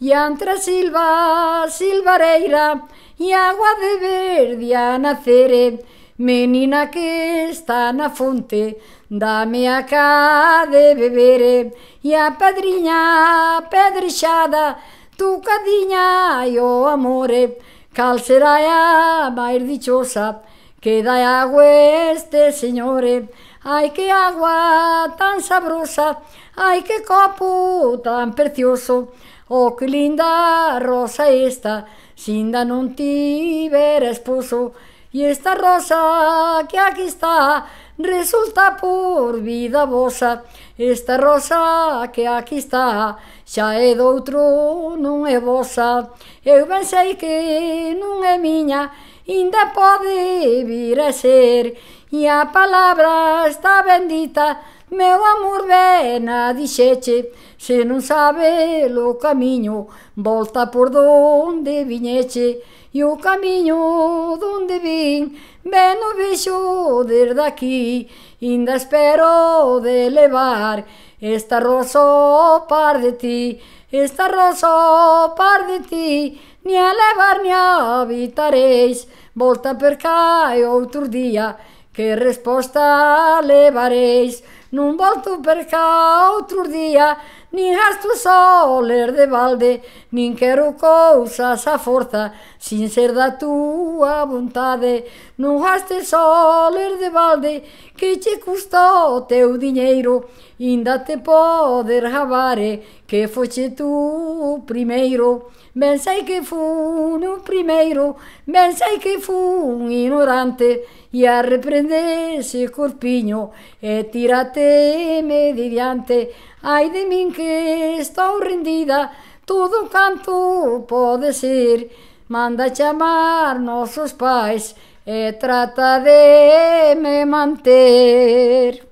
Yantra Silva, Silvareira, e agua de verde a nacere, menina que está na fonte, dame a cá de bebere, e a pedriña pedrexada, tu cadiña e o oh amore, cal será a máis dichosa, Que da agua este, señores, ai que agua tan sabrosa, ai que copo tan precioso, oh que linda rosa esta, sinda un tiber esposo, y esta rosa que aquí está, resulta por vida vosa, esta rosa que aquí está, xa é doutro, non é vosa, eu pensei que non é miña, ainda pode vir a ser. E a palabra está bendita, meu amor ven a dixeche, se non sabe o camiño, volta por donde viñeche, e o camiño donde vin, ben o bicho desde aquí, inda espero de levar esta rosa par de ti, esta rosa par de ti, ni a levar ni a habitareis, volta per cá e outro día, que resposta levareis? Nun volto per cá outro día, Nin rasto soler de balde, nin quero cousas a forza, sin ser da túa vontade. Non raste soler de balde, que che custa o teu diñeiro, inda te poder rabare, que foche tu primeiro. Ben sei que fun un primeiro, ben sei que fun ignorante, e a reprender ese corpiño, e tírate me diante, ai de min que estou rendida, todo canto pode ser. Manda chamar nosos pais e trata de me manter.